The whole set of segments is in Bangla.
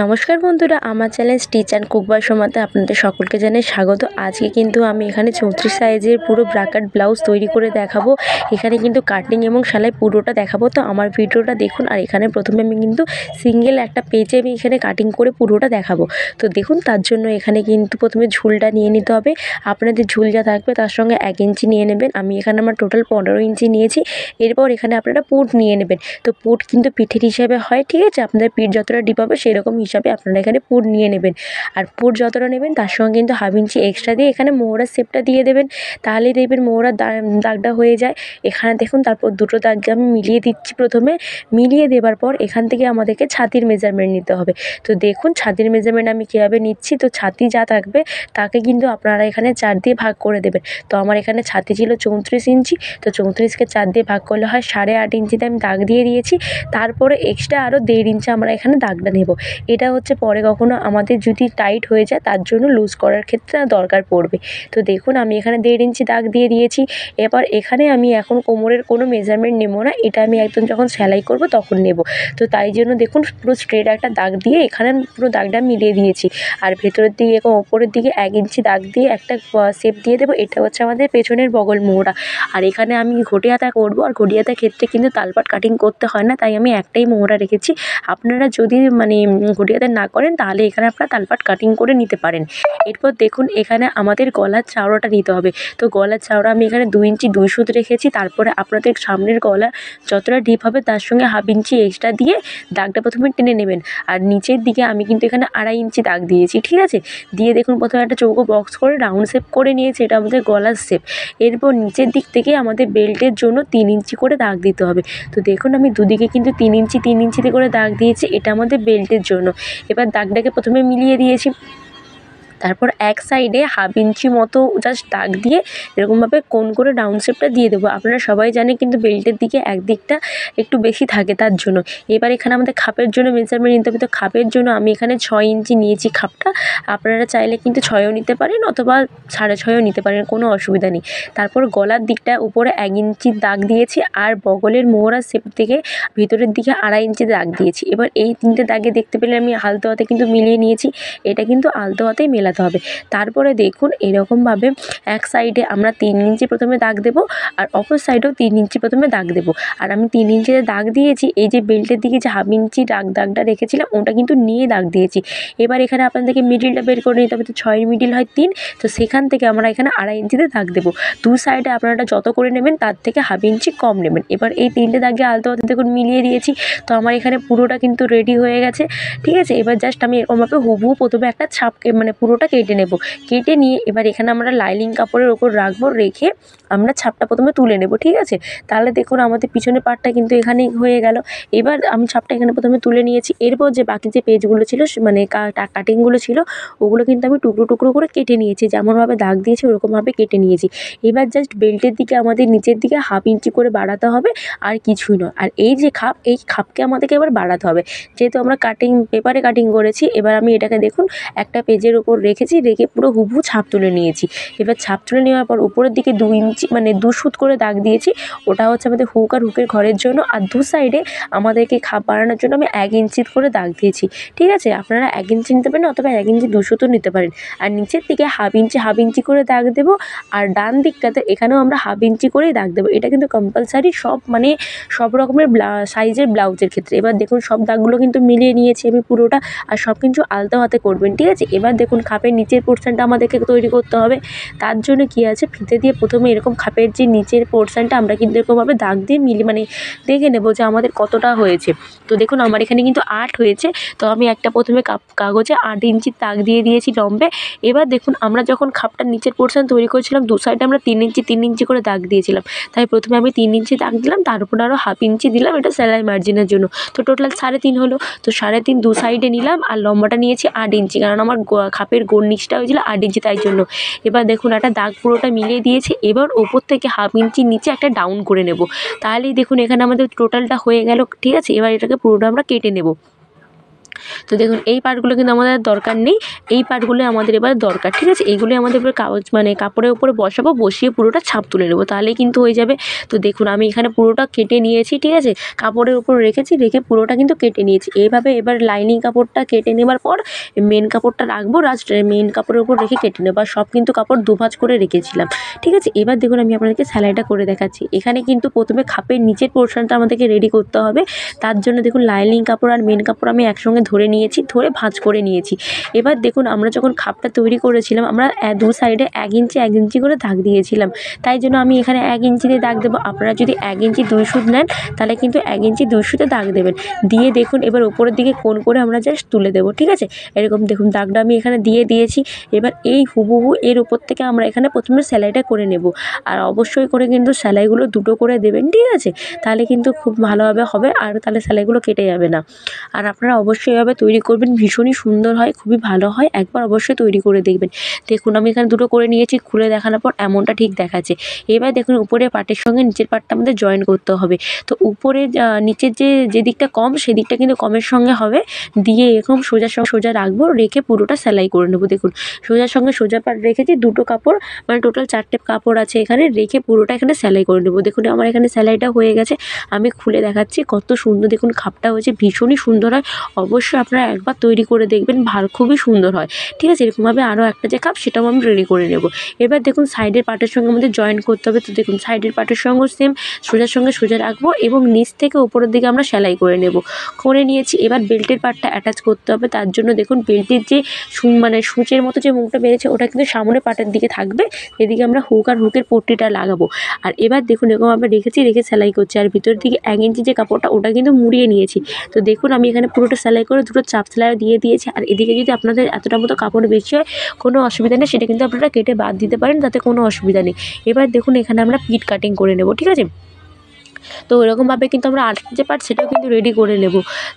নমস্কার বন্ধুরা আমার চ্যানেল স্টিচ অ্যান্ড কুকবার সময়তে আপনাদের সকলকে জানাই স্বাগত আজকে কিন্তু আমি এখানে চৌত্রিশ সাইজের পুরো ব্রাকাট ব্লাউজ তৈরি করে দেখাবো এখানে কিন্তু কাটিং এবং সেলাই পুরোটা দেখাবো তো আমার ভিডিওটা দেখুন আর এখানে প্রথমে আমি কিন্তু সিঙ্গেল একটা পেজে আমি এখানে কাটিং করে পুরোটা দেখাবো তো দেখুন তার জন্য এখানে কিন্তু প্রথমে ঝুলটা নিয়ে নিতে হবে আপনাদের ঝুল যা থাকবে তার সঙ্গে এক ইঞ্চি নিয়ে নেবেন আমি এখানে আমার টোটাল পনেরো ইঞ্চি নিয়েছি এরপর এখানে আপনারা পুট নিয়ে নেবেন তো পুট কিন্তু পিঠের হিসাবে হয় ঠিক আছে আপনাদের পিঠ যতটা ডিপ হবে সেরকম এরকম হিসাবে আপনারা এখানে পুর নিয়ে নেবেন আর পুর যতটা নেবেন তার সঙ্গে কিন্তু হাফ ইঞ্চি এক্সট্রা দিয়ে এখানে মোহরার শেপটা দিয়ে দেবেন তাহলেই দেখবেন মোহরার দাগটা হয়ে যায় এখানে দেখুন তারপর দুটো দাগকে আমি মিলিয়ে দিচ্ছি প্রথমে মিলিয়ে দেবার পর এখান থেকে আমাদেরকে ছাতির মেজারমেন্ট নিতে হবে তো দেখুন ছাতির মেজারমেন্ট আমি কীভাবে নিচ্ছি তো ছাতি যা থাকবে তাকে কিন্তু আপনারা এখানে চার দিয়ে ভাগ করে দেবেন তো আমার এখানে ছাতি ছিল চৌত্রিশ ইঞ্চি তো চৌত্রিশকে চার দিয়ে ভাগ করলে হয় সাড়ে আট ইঞ্চিতে আমি দাগ দিয়ে দিয়েছি তারপরে এক্সট্রা আরও দেড় ইঞ্চি আমরা এখানে দাগটা নেব এটা হচ্ছে পরে কখনো আমাদের যদি টাইট হয়ে যায় তার জন্য লুজ করার ক্ষেত্রে দরকার পড়বে তো দেখুন আমি এখানে দেড় ইঞ্চি দাগ দিয়ে দিয়েছি এবার এখানে আমি এখন কোমরের কোনো মেজারমেন্ট নেবো না এটা আমি একদম যখন সেলাই করব তখন নেব তো তাই জন্য দেখুন পুরো স্ট্রেট একটা দাগ দিয়ে এখানে পুরো দাগটা মিলিয়ে দিয়েছি আর ভেতরের দিকে এবং ওপরের দিকে এক ইঞ্চি দাগ দিয়ে একটা শেপ দিয়ে দেবো এটা হচ্ছে আমাদের পেছনের বগল মোড়া আর এখানে আমি ঘটিয়াতা করব আর ঘটিয়াতার ক্ষেত্রে কিন্তু তালপাট কাটিং করতে হয় না তাই আমি একটাই মোহরা রেখেছি আপনারা যদি মানে ঘটি না করেন তাহলে এখানে আপনারা তালপাট কাটিং করে নিতে পারেন এরপর দেখুন এখানে আমাদের গলার চাওড়াটা নিতে হবে তো গলার চাওড়া আমি এখানে দু ইঞ্চি দুই সুদ রেখেছি তারপরে আপনাদের সামনের গলা যতটা ডিপ হবে তার সঙ্গে হাফ ইঞ্চি এক্সট্রা দিয়ে দাগটা প্রথমে টেনে নেবেন আর নিচের দিকে আমি কিন্তু এখানে আড়াই ইঞ্চি দাগ দিয়েছি ঠিক আছে দিয়ে দেখুন প্রথমে একটা চৌকো বক্স করে রাউন্ড শেপ করে নিয়েছি এটা আমাদের গলার শেপ এরপর নিচের দিক থেকে আমাদের বেল্টের জন্য তিন ইঞ্চি করে দাগ দিতে হবে তো দেখুন আমি দুদিকে কিন্তু তিন ইঞ্চি তিন ইঞ্চিতে করে দাগ দিয়েছি এটা আমাদের বেল্টের জন্য এবার দাগটাকে প্রথমে মিলিয়ে দিয়েছি তারপর এক সাইডে হাফ ইঞ্চি মতো জাস্ট দাগ দিয়ে এরকমভাবে কোন করে ডাউন শেপটা দিয়ে দেবো আপনারা সবাই জানে কিন্তু বেল্টের দিকে একদিকটা একটু বেশি থাকে তার জন্য এবার এখানে আমাদের খাপের জন্য মেজারমেন্ট নিতে হবে তো খাপের জন্য আমি এখানে ছয় ইঞ্চি নিয়েছি খাপটা আপনারা চাইলে কিন্তু ছয়ও নিতে পারেন অথবা সাড়ে ছয়ও নিতে পারেন কোনো অসুবিধা নেই তারপর গলার দিকটা উপরে এক ইঞ্চি দাগ দিয়েছি আর বগলের মোহরা শেপ থেকে ভিতরের দিকে আড়াই ইঞ্চি দাগ দিয়েছি এবার এই তিনটে দাগে দেখতে পেলে আমি আলতো হাতে কিন্তু মিলিয়ে নিয়েছি এটা কিন্তু আলতো হাতেই মেলা মেলাতে হবে তারপরে দেখুন এরকমভাবে এক সাইডে আমরা তিন ইঞ্চি প্রথমে দাগ দেবো আর অপর সাইডেও তিন ইঞ্চি প্রথমে দাগ দেবো আর আমি তিন ইঞ্চিতে দাগ দিয়েছি এই যে বেল্টের দিকে যে হাফ ইঞ্চি দাগ দাগটা রেখেছিলাম ওটা কিন্তু নিয়ে দাগ দিয়েছি এবার এখানে আপনাদেরকে মিডিলটা বের করে নিতে হবে তো ছয়ের মিডিল হয় তিন তো সেখান থেকে আমরা এখানে আড়াই ইঞ্চিতে দাগ দেবো দু সাইডে আপনারা যত করে নেবেন তার থেকে হাফ ইঞ্চি কম নেবেন এবার এই তিনটে দাগে আলতো আলতো দেখুন মিলিয়ে দিয়েছি তো আমার এখানে পুরোটা কিন্তু রেডি হয়ে গেছে ঠিক আছে এবার জাস্ট আমি এরকমভাবে হুবহু প্রথমে একটা ছাপ মানে পুরো পুরোটা কেটে নেব কেটে নিয়ে এবার এখানে আমরা লাইলিং কাপড়ের ওপর রাখবো রেখে আমরা ছাপটা প্রথমে তুলে নেব ঠিক আছে তাহলে দেখুন আমাদের পিছনে পাটটা কিন্তু এখানে হয়ে গেল এবার আমি ছাপটা এখানে প্রথমে তুলে নিয়েছি এরপর যে বাকি যে পেজগুলো ছিল মানে কাটিংগুলো ছিল ওগুলো কিন্তু আমি টুকরো টুকরো করে কেটে নিয়েছি যেমনভাবে দাগ দিয়েছি ওরকমভাবে কেটে নিয়েছি এবার জাস্ট বেল্টের দিকে আমাদের নিচের দিকে হাফ ইঞ্চি করে বাড়াতে হবে আর কিছুই নয় আর এই যে খাপ এই খাপকে আমাদেরকে এবার বাড়াতে হবে যেহেতু আমরা কাটিং পেপারে কাটিং করেছি এবার আমি এটাকে দেখুন একটা পেজের ওপর রেখেছি রেখে পুরো হুবহু ছাপ তুলে নিয়েছি এবার ছাপ তুলে নেওয়ার পর উপরের দিকে দু ইঞ্চি মানে দু সুত করে দাগ দিয়েছি ওটা হচ্ছে আমাদের হুক আর হুকের ঘরের জন্য আর দু সাইডে আমাদেরকে খাপ বাড়ানোর জন্য আমি এক ইঞ্চি করে দাগ দিয়েছি ঠিক আছে আপনারা এক ইঞ্চি নিতে পারেন অথবা এক ইঞ্চি দুশো নিতে পারেন আর নিচের দিকে হাফ ইঞ্চি হাফ ইঞ্চি করে দাগ দেবো আর ডান দিকটাতে এখানেও আমরা হাফ ইঞ্চি করেই দাগ দেবো এটা কিন্তু কম্পালসারি সব মানে সব রকমের সাইজের ব্লাউজের ক্ষেত্রে এবার দেখুন সব দাগগুলো কিন্তু মিলিয়ে নিয়েছি আমি পুরোটা আর সব কিছু আলতো হাতে করবেন ঠিক আছে এবার দেখুন খাপের নিচের পোর্শানটা আমাদেরকে তৈরি করতে হবে তার জন্য কি আছে ফিতে দিয়ে প্রথমে এরকম খাপের যে নিচের পোর্শানটা আমরা কিন্তু এরকমভাবে দাগ দিয়ে মিলি মানে দেখে নেবো যে আমাদের কতটা হয়েছে তো দেখুন আমার এখানে কিন্তু আট হয়েছে তো আমি একটা প্রথমে কাগজে আট ইঞ্চির তাক দিয়ে দিয়েছি লম্বে এবার দেখুন আমরা যখন খাপটার নিচের পোর্শান তৈরি করেছিলাম দু সাইডে আমরা তিন ইঞ্চি তিন ইঞ্চি করে দাগ দিয়েছিলাম তাই প্রথমে আমি তিন ইঞ্চি দাগ দিলাম তারপর আরও হাফ ইঞ্চি দিলাম এটা সেলাই মার্জিনের জন্য তো টোটাল সাড়ে তিন হলো তো সাড়ে তিন দু সাইডে নিলাম আর লম্বাটা নিয়েছি আট ইঞ্চি কারণ আমার খাপের নিচটা হয়েছিল আট ইঞ্চি তাই জন্য এবার দেখুন একটা দাগ পুরোটা মিলিয়ে দিয়েছে এবার ওপর থেকে হাফ ইঞ্চি নিচে একটা ডাউন করে নেব তাহলেই দেখুন এখানে আমাদের টোটালটা হয়ে গেল ঠিক আছে এবার এটাকে পুরোটা আমরা কেটে নেব তো দেখুন এই পার্টগুলো কিন্তু আমাদের দরকার নেই এই পার্টগুলো আমাদের এবার দরকার ঠিক আছে এইগুলোই আমাদের এবার কাগজ মানে কাপড়ের উপরে বসাবো বসিয়ে পুরোটা ছাপ তুলে নেবো তাহলে কিন্তু হয়ে যাবে তো দেখুন আমি এখানে পুরোটা কেটে নিয়েছি ঠিক আছে কাপড়ের উপর রেখেছি রেখে পুরোটা কিন্তু কেটে নিয়েছি এইভাবে এবার লাইনিং কাপড়টা কেটে নেবার পর মেন কাপড়টা রাখবো রাস্ট মেন কাপড়ের উপর রেখে কেটে নেবো আর সব কিন্তু কাপড় দুভাজ করে রেখেছিলাম ঠিক আছে এবার দেখুন আমি আপনাদেরকে সেলাইটা করে দেখাচ্ছি এখানে কিন্তু প্রথমে খাপের নিচের পোর্শনটা আমাদেরকে রেডি করতে হবে তার জন্য দেখুন লাইনিং কাপড় আর মেন কাপড় আমি একসঙ্গে ধরে নিয়েছি ধরে ভাঁজ করে নিয়েছি এবার দেখুন আমরা যখন খাপটা তৈরি করেছিলাম আমরা দু সাইডে এক ইঞ্চি এক ইঞ্চি করে দাগ দিয়েছিলাম তাই জন্য আমি এখানে এক ইঞ্চি দিয়ে দাগ দেবো আপনারা যদি এক ইঞ্চি দুই সুদ নেন তাহলে কিন্তু এক ইঞ্চি দুই সুতে দাগ দেবেন দিয়ে দেখুন এবার ওপরের দিকে কোন করে আমরা জাস্ট তুলে দেবো ঠিক আছে এরকম দেখুন দাগটা আমি এখানে দিয়ে দিয়েছি এবার এই হুবহু এর উপর থেকে আমরা এখানে প্রথমে সেলাইটা করে নেব আর অবশ্যই করে কিন্তু সেলাইগুলো দুটো করে দেবেন ঠিক আছে তাহলে কিন্তু খুব ভালোভাবে হবে আর তাহলে সেলাইগুলো কেটে যাবে না আর আপনারা অবশ্যই এভাবে তৈরি করবেন ভীষণই সুন্দর হয় খুবই ভালো হয় একবার অবশ্যই তৈরি করে দেখবেন দেখুন আমি এখানে দুটো করে নিয়েছি খুলে দেখানোর পর এমনটা ঠিক দেখাচ্ছে এবার দেখুন উপরের পাটের সঙ্গে নিচের পাটটা আমাদের জয়েন করতে হবে তো উপরে নিচের যে যে দিকটা কম সেদিকটা কিন্তু কমের সঙ্গে হবে দিয়ে এরকম সোজার সঙ্গে সোজা রাখবো রেখে পুরোটা সেলাই করে নেবো দেখুন সোজার সঙ্গে সোজা পাট রেখেছি দুটো কাপড় মানে টোটাল চারটে কাপড় আছে এখানে রেখে পুরোটা এখানে সেলাই করে নেবো দেখুন আমার এখানে সেলাইটা হয়ে গেছে আমি খুলে দেখাচ্ছি কত সুন্দর দেখুন খাপটা হয়েছে ভীষণই সুন্দর হয় অবশ্যই অবশ্যই আপনারা একবার তৈরি করে দেখবেন ভার খুবই সুন্দর হয় ঠিক আছে এরকমভাবে আরও একটা যে কাপ সেটাও আমি রেডি করে নেব এবার দেখুন সাইডের পাটের সঙ্গে আমাদের জয়েন করতে হবে তো দেখুন সাইডের পাটের সঙ্গে সেম সোজার সঙ্গে সোজা রাখবো এবং নিচ থেকে উপরের দিকে আমরা সেলাই করে নেব করে নিয়েছি এবার বেল্টের পাটটা অ্যাটাচ করতে হবে তার জন্য দেখুন বেল্টের যে মানে সূচের মতো যে মুখটা বেড়েছে ওটা কিন্তু সামনে পাটের দিকে থাকবে এদিকে আমরা হুক আর হুকের পট্টিটা লাগাবো আর এবার দেখুন এরকম আমরা রেখেছি রেখে সেলাই করছি আর ভিতর দিকে এক ইঞ্চি যে কাপড়টা ওটা কিন্তু মুড়িয়ে নিয়েছি তো দেখুন আমি এখানে পুরোটা সেলাই করে দুটো চাপ সেলাইও দিয়ে দিয়েছে আর এদিকে যদি আপনাদের এতটা মতো কাপড় বেশি হয় কোনো অসুবিধা নেই সেটা কিন্তু আপনারা কেটে বাদ দিতে পারেন তাতে কোনো অসুবিধা নেই এবার দেখুন এখানে আমরা পিট কাটিং করে নেব ঠিক আছে তো ওইরকমভাবে কিন্তু আমরা আট যে পার্ট সেটাও কিন্তু রেডি করে নেব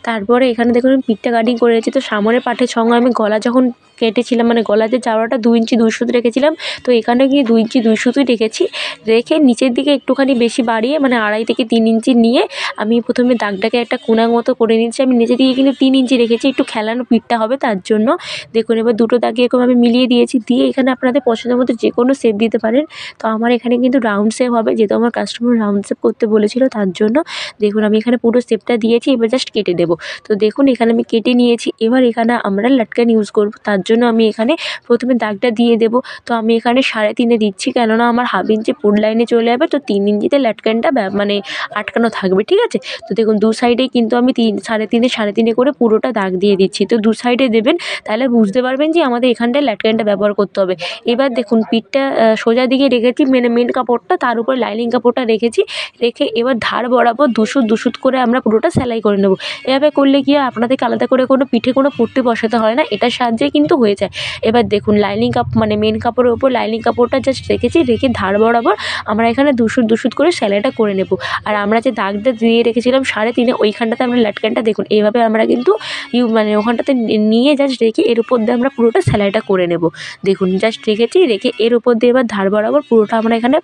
তারপরে এখানে দেখুন পিঠটা কাটিং করে নিয়েছি তো সামনের পার্টের সঙ্গে আমি গলা যখন কেটেছিলাম মানে গলার যে চাওড়াটা দু ইঞ্চি দুই সুতো রেখেছিলাম তো এখানে গিয়ে দু ইঞ্চি দুই সুতোই রেখেছি রেখে নিচের দিকে একটুখানি বেশি বাড়িয়ে মানে আড়াই থেকে তিন ইঞ্চি নিয়ে আমি প্রথমে দাগটাকে একটা কোনার মতো করে নিচ্ছি আমি নিচে দিকে কিন্তু তিন ইঞ্চি রেখেছি একটু খেলানো পিঠটা হবে তার জন্য দেখুন এবার দুটো দাগে আমি মিলিয়ে দিয়েছি দিয়ে এখানে আপনাদের পছন্দ মতো যে কোনো শেপ দিতে পারেন তো আমার এখানে কিন্তু রাউন্ড শেপ হবে যেহেতু আমার কাস্টমার রাউন্ড শেপ করতে বলেছিল তার জন্য দেখুন আমি এখানে পুরো শেপটা দিয়েছি এবার জাস্ট কেটে দেবো তো দেখুন এখানে আমি কেটে নিয়েছি এবার এখানে আমরা লাটকান ইউজ করবো তার জন্য আমি এখানে প্রথমে দাগটা দিয়ে দেব তো আমি এখানে সাড়ে তিনে দিচ্ছি কেননা আমার হাফ ইঞ্চি পুর লাইনে চলে যাবে তো তিন ইঞ্চিতে ল্যাটকানটা মানে আটকানো থাকবে ঠিক আছে তো দেখুন দু সাইডেই কিন্তু আমি তিন সাড়ে তিনে সাড়ে তিনে করে পুরোটা দাগ দিয়ে দিচ্ছি তো দু সাইডে দেবেন তাহলে বুঝতে পারবেন যে আমাদের এখানটায় ল্যাটকানটা ব্যবহার করতে হবে এবার দেখুন পিঠটা সোজা দিকে রেখেছি মেনে মেন কাপড়টা তার উপর লাইনিং কাপড়টা রেখেছি রেখে এবার ধার বরাবর দুশো দুশো করে আমরা পুরোটা সেলাই করে নেব এভাবে করলে কি আপনাদেরকে আলাদা করে কোনো পিঠে কোনো পড়তে বসাতে হয় না এটার সাহায্যে কিন্তু হয়ে যায় এবার দেখুন লাইনিং কাপ মানে মেন কাপড়ের ওপর লাইনিং কাপড়টা জাস্ট রেখেছি রেখে ধার বরাবর আমরা এখানে দুশো দুশুদ করে সেলাইটা করে নেব আর আমরা যে দাগটা দিয়ে রেখেছিলাম সাড়ে তিনে ওইখানটাতে আমরা লাটকানটা দেখুন এইভাবে আমরা কিন্তু ইউ মানে ওখানটাতে নিয়ে জাস্ট রেখে এর উপর দিয়ে আমরা পুরোটা সেলাইটা করে নেব দেখুন জাস্ট রেখেছি রেখে এর উপর দিয়ে এবার ধার বরাবর পুরোটা আমরা এখানে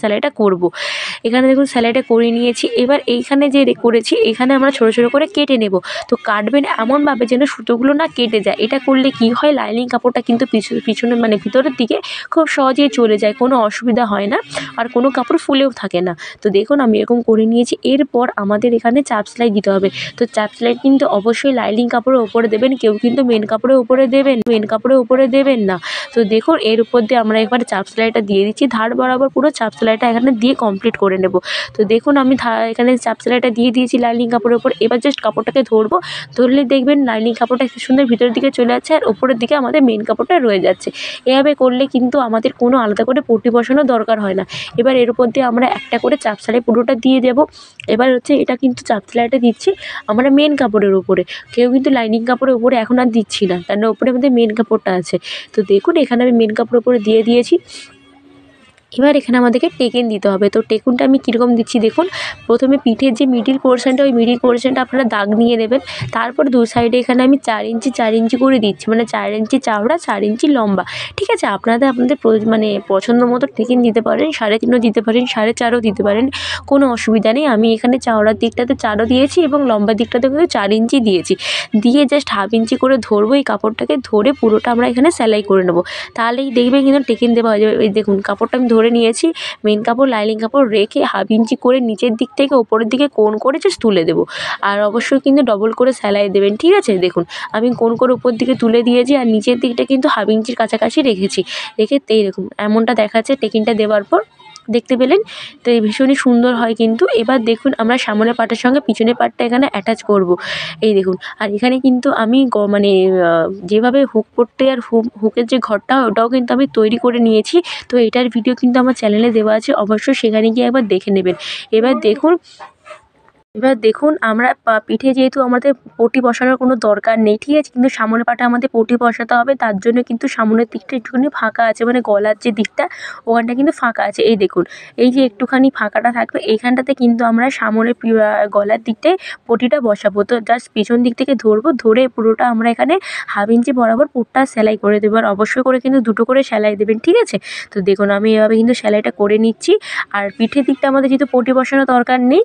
সেলাইটা করবো এখানে দেখুন স্যালাডে করে নিয়েছি এবার এইখানে যে করেছি এখানে আমরা ছোট ছোট করে কেটে নেব তো কাটবেন এমনভাবে যেন সুতোগুলো না কেটে যায় এটা করলে কি হয় লাইনিং কাপড়টা কিন্তু পিছনে মানে ভিতরের দিকে খুব সহজেই চলে যায় কোনো অসুবিধা হয় না আর কোনো কাপড় ফুলেও থাকে না তো দেখুন আমি এরকম করে নিয়েছি এরপর আমাদের এখানে চাপ সেলাই দিতে হবে তো চাপ সেলাই কিন্তু অবশ্যই লাইনিং কাপড়ের ওপরে দেবেন কেউ কিন্তু মেন কাপড়ের ওপরে দেবেন মেন কাপড়ের ওপরে দেবেন না তো দেখুন এর উপর দিয়ে আমরা একবার চাপ সেলাইটা দিয়ে দিচ্ছি ধার বরাবর পুরো চাপ সেলাইটা এখানে দিয়ে কমপ্লিট করে করে নেব তো দেখুন আমি এখানে চাপ সেলাইটা দিয়ে দিয়েছি লাইনিং কাপড়ের ওপর এবার জাস্ট কাপড়টাকে ধরবো ধরলে দেখবেন লাইনিং কাপড়টা কি সুন্দর ভিতরের দিকে চলে যাচ্ছে আর ওপরের দিকে আমাদের মেন কাপড়টা রয়ে যাচ্ছে এভাবে করলে কিন্তু আমাদের কোনো আলাদা করে পটি বসানো দরকার হয় না এবার এর উপর দিয়ে আমরা একটা করে চাপ সেলাই পুরোটা দিয়ে দেব এবার হচ্ছে এটা কিন্তু চাপ সেলাইটা দিচ্ছি আমরা মেন কাপড়ের উপরে কেউ কিন্তু লাইনিং কাপড়ের উপরে এখন আর দিচ্ছি না তার ওপরে মানে আমাদের মেন কাপড়টা আছে তো দেখুন এখানে আমি মেন কাপড়ের উপরে দিয়ে দিয়েছি এবার এখানে আমাদেরকে টেকেন দিতে হবে তো টেকুনটা আমি কীরকম দিচ্ছি দেখুন প্রথমে পিঠের যে মিডিল পোর্শনটা ওই মিডিল পোর্শনটা আপনারা দাগ নিয়ে নেবেন তারপর দু সাইডে এখানে আমি চার ইঞ্চি চার ইঞ্চি করে দিচ্ছি মানে চার ইঞ্চি চাওড়া চার ইঞ্চি লম্বা ঠিক আছে আপনাদের আপনাদের মানে পছন্দ মতো টেকেন দিতে পারেন সাড়ে তিনও দিতে পারেন সাড়ে চারও দিতে পারেন কোনো অসুবিধা নেই আমি এখানে চাওড়ার দিকটাতে চারও দিয়েছি এবং লম্বা দিকটাতে কিন্তু চার ইঞ্চি দিয়েছি দিয়ে জাস্ট হাফ ইঞ্চি করে ধরবো এই কাপড়টাকে ধরে পুরোটা আমরা এখানে সেলাই করে নেবো তাহলেই দেখবেন কিন্তু টেকেন দেওয়া হয়ে যাবে দেখুন কাপড়টা আমি করে নিয়েছি মেন কাপড় লাইনিং কাপড় রেখে হাফ ইঞ্চি করে নিচের দিক থেকে ওপরের দিকে কোন করে জাস্ট তুলে দেবো আর অবশ্যই কিন্তু ডবল করে সেলাই দেবেন ঠিক আছে দেখুন আমি কোন করে উপর দিকে তুলে দিয়েছি আর নিচের দিকটা কিন্তু হাফ ইঞ্চির কাছাকাছি রেখেছি রেখে এই এরকম এমনটা দেখাচ্ছে টেকিনটা দেওয়ার পর দেখতে পেলেন তো এই ভীষণই সুন্দর হয় কিন্তু এবার দেখুন আমরা সামনের পাটের সঙ্গে পিছনের পাটটা এখানে অ্যাটাচ করব এই দেখুন আর এখানে কিন্তু আমি মানে যেভাবে হুক পড়তে আর হুক হুকের যে ঘরটা ওটাও কিন্তু আমি তৈরি করে নিয়েছি তো এটার ভিডিও কিন্তু আমার চ্যানেলে দেওয়া আছে অবশ্যই সেখানে গিয়ে একবার দেখে নেবেন এবার দেখুন এবার দেখুন আমরা পিঠে যেহেতু আমাদের পটি বসানোর কোনো দরকার নেই ঠিক আছে কিন্তু সামনের পাটা আমাদের পটি বসাতে হবে তার জন্য কিন্তু সামনের দিকটা একটুখানি ফাঁকা আছে মানে গলার যে দিকটা ওখানটা কিন্তু ফাঁকা আছে এই দেখুন এই যে একটুখানি ফাঁকাটা থাকবে এইখানটাতে কিন্তু আমরা সামনের গলার দিকটায় পটিটা বসাবো তো জাস্ট পেছন দিক থেকে ধরবো ধরে পুরোটা আমরা এখানে হাফ ইঞ্চি বরাবর পুরটা সেলাই করে দেবো আর অবশ্যই করে কিন্তু দুটো করে সেলাই দেবেন ঠিক আছে তো দেখুন আমি এভাবে কিন্তু সেলাইটা করে নিচ্ছি আর পিঠের দিকটা আমাদের যেহেতু পটি বসানোর দরকার নেই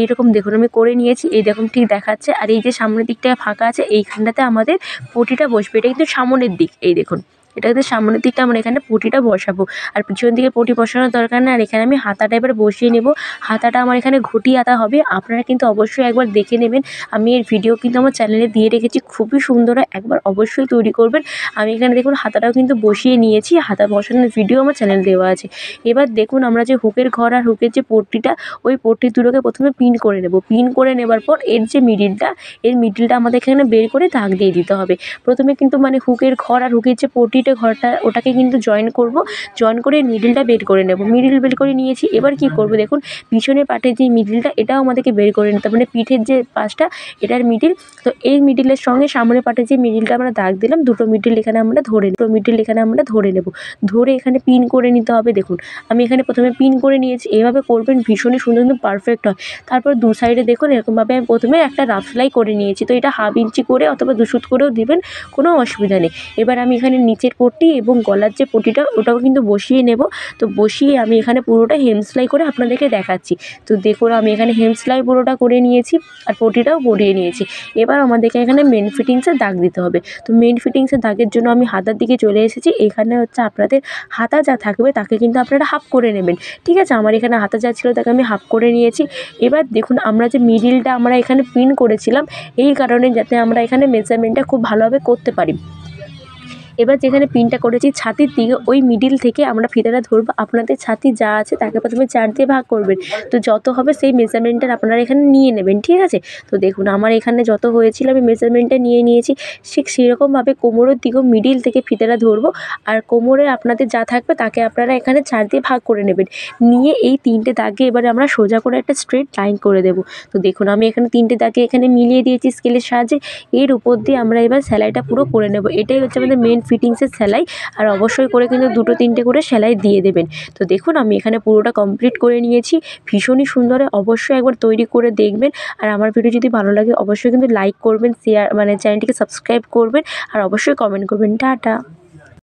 এইরকম দেখুন আমি করে নিয়েছি এই দেখুন ঠিক দেখাচ্ছে আর এই যে সামনের দিকটা ফাঁকা আছে এইখানটাতে আমাদের পটিটা বসবে এটা কিন্তু সামনের দিক এই দেখুন এটাতে সামনের দিকটা আমরা এখানে পটিটা বসাবো আর পিছন দিকে পটি বসানোর দরকার না আর এখানে আমি হাতাটা এবার বসিয়ে নেব হাতাটা আমার এখানে ঘটি হাতা হবে আপনারা কিন্তু অবশ্যই একবার দেখে নেবেন আমি এর ভিডিও কিন্তু আমার চ্যানেলে দিয়ে রেখেছি খুবই সুন্দর একবার অবশ্যই তৈরি করবেন আমি এখানে দেখুন হাতাটাও কিন্তু বসিয়ে নিয়েছি হাতা বসানোর ভিডিও আমার চ্যানেল দেওয়া আছে এবার দেখুন আমরা যে হুকের ঘর আর হুকের যে পট্টিটা ওই পট্টির দুটোকে প্রথমে পিন করে নেব পিন করে নেবার পর এর যে মিডিলটা এর মিডিলটা আমাদের এখানে বের করে দাগ দিয়ে দিতে হবে প্রথমে কিন্তু মানে হুকের ঘর আর হুকের যে পট্টি ইউনিটে ঘরটা ওটাকে কিন্তু জয়েন করব জয়েন করে মিডিলটা বের করে নেব মিডিল বের করে নিয়েছি এবার কি করব দেখুন পিছনের পাটের যে মিডিলটা এটাও আমাদেরকে বের করে নিতে মানে পিঠের যে পাশটা এটার মিডিল তো এই মিডিলের সঙ্গে সামনের পাটের যে মিডিলটা আমরা দাগ দিলাম দুটো মিডিল এখানে আমরা ধরে দুটো মিডিল এখানে আমরা ধরে নেব ধরে এখানে পিন করে নিতে হবে দেখুন আমি এখানে প্রথমে পিন করে নিয়েছি এভাবে করবেন ভীষণই সুন্দর সুন্দর পারফেক্ট হয় তারপর দু সাইডে দেখুন এরকমভাবে আমি প্রথমে একটা রাফ সেলাই করে নিয়েছি তো এটা হাফ ইঞ্চি করে অথবা দুশুত করেও দিবেন কোনো অসুবিধা নেই এবার আমি এখানে নিচে পটি পট্টি এবং গলার যে পটিটা ওটাও কিন্তু বসিয়ে নেব তো বসিয়ে আমি এখানে পুরোটা হেম সেলাই করে আপনাদেরকে দেখাচ্ছি তো দেখুন আমি এখানে হেম সেলাই পুরোটা করে নিয়েছি আর পটিটাও পরিয়ে নিয়েছি এবার আমাদেরকে এখানে মেন ফিটিংসের দাগ দিতে হবে তো মেন ফিটিংসের দাগের জন্য আমি হাতার দিকে চলে এসেছি এখানে হচ্ছে আপনাদের হাতা যা থাকবে তাকে কিন্তু আপনারা হাফ করে নেবেন ঠিক আছে আমার এখানে হাতা যা ছিল তাকে আমি হাফ করে নিয়েছি এবার দেখুন আমরা যে মিডিলটা আমরা এখানে পিন করেছিলাম এই কারণে যাতে আমরা এখানে মেজারমেন্টটা খুব ভালোভাবে করতে পারি এবার যেখানে পিনটা করেছি ছাতির দিকে ওই মিডিল থেকে আমরা ফিতাটা ধরবো আপনাদের ছাতি যা আছে তাকে প্রথমে চার দিয়ে ভাগ করবেন তো যত হবে সেই মেজারমেন্টটা আপনারা এখানে নিয়ে নেবেন ঠিক আছে তো দেখুন আমার এখানে যত হয়েছিল আমি মেজারমেন্টটা নিয়ে নিয়েছি ঠিক সেরকমভাবে কোমরের দিকেও মিডিল থেকে ফিতাটা ধরবো আর কোমরে আপনাদের যা থাকবে তাকে আপনারা এখানে চার দিয়ে ভাগ করে নেবেন নিয়ে এই তিনটে দাগে এবারে আমরা সোজা করে একটা স্ট্রেট লাইন করে দেব তো দেখুন আমি এখানে তিনটে দাগে এখানে মিলিয়ে দিয়েছি স্কেলের সাহায্যে এর উপর দিয়ে আমরা এবার সেলাইটা পুরো করে নেব এটাই হচ্ছে আমাদের মেন ফিটিংসের সেলাই আর অবশ্যই করে কিন্তু দুটো তিনটে করে সেলাই দিয়ে দেবেন তো দেখুন আমি এখানে পুরোটা কমপ্লিট করে নিয়েছি ভীষণই সুন্দর অবশ্যই একবার তৈরি করে দেখবেন আর আমার ভিডিও যদি ভালো লাগে অবশ্যই কিন্তু লাইক করবেন শেয়ার মানে চ্যানেলটিকে সাবস্ক্রাইব করবেন আর অবশ্যই কমেন্ট করবেন টাটা